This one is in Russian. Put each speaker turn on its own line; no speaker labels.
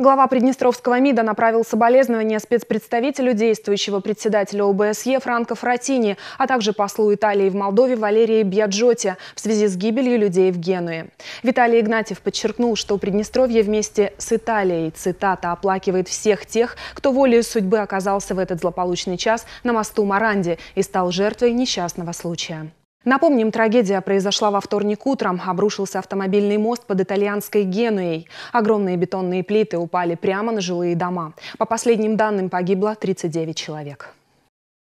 Глава Приднестровского МИДа направил соболезнования спецпредставителю действующего председателя ОБСЕ Франко Фратини, а также послу Италии в Молдове Валерии Бьяджоте в связи с гибелью людей в Генуе. Виталий Игнатьев подчеркнул, что Приднестровье вместе с Италией, цитата, оплакивает всех тех, кто волею судьбы оказался в этот злополучный час на мосту Маранди и стал жертвой несчастного случая. Напомним, трагедия произошла во вторник утром. Обрушился автомобильный мост под итальянской Генуей. Огромные бетонные плиты упали прямо на жилые дома. По последним данным погибло 39 человек.